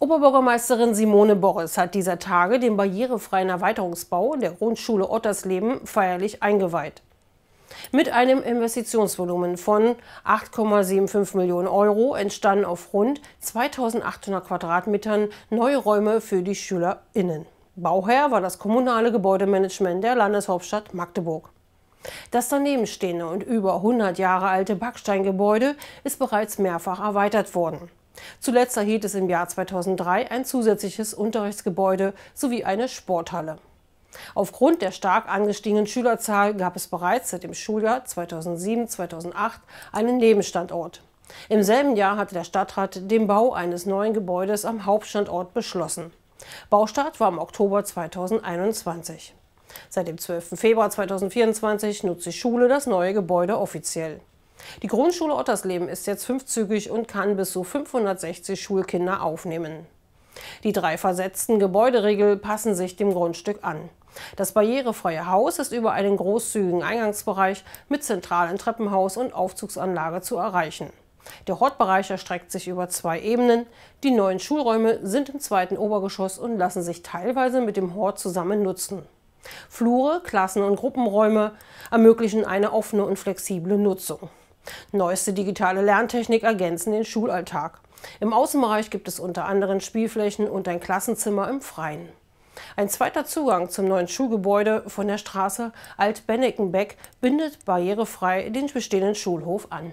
Oberbürgermeisterin Simone Boris hat dieser Tage den barrierefreien Erweiterungsbau der Grundschule Ottersleben feierlich eingeweiht. Mit einem Investitionsvolumen von 8,75 Millionen Euro entstanden auf rund 2800 Quadratmetern neue Räume für die SchülerInnen. Bauherr war das kommunale Gebäudemanagement der Landeshauptstadt Magdeburg. Das danebenstehende und über 100 Jahre alte Backsteingebäude ist bereits mehrfach erweitert worden. Zuletzt erhielt es im Jahr 2003 ein zusätzliches Unterrichtsgebäude sowie eine Sporthalle. Aufgrund der stark angestiegenen Schülerzahl gab es bereits seit dem Schuljahr 2007-2008 einen Nebenstandort. Im selben Jahr hatte der Stadtrat den Bau eines neuen Gebäudes am Hauptstandort beschlossen. Baustart war im Oktober 2021. Seit dem 12. Februar 2024 nutzt die Schule das neue Gebäude offiziell. Die Grundschule Ottersleben ist jetzt fünfzügig und kann bis zu 560 Schulkinder aufnehmen. Die drei versetzten Gebäuderegel passen sich dem Grundstück an. Das barrierefreie Haus ist über einen großzügigen Eingangsbereich mit zentralen Treppenhaus und Aufzugsanlage zu erreichen. Der Hortbereich erstreckt sich über zwei Ebenen. Die neuen Schulräume sind im zweiten Obergeschoss und lassen sich teilweise mit dem Hort zusammen nutzen. Flure, Klassen- und Gruppenräume ermöglichen eine offene und flexible Nutzung. Neueste digitale Lerntechnik ergänzen den Schulalltag. Im Außenbereich gibt es unter anderem Spielflächen und ein Klassenzimmer im Freien. Ein zweiter Zugang zum neuen Schulgebäude von der Straße alt bennekenbeck bindet barrierefrei den bestehenden Schulhof an.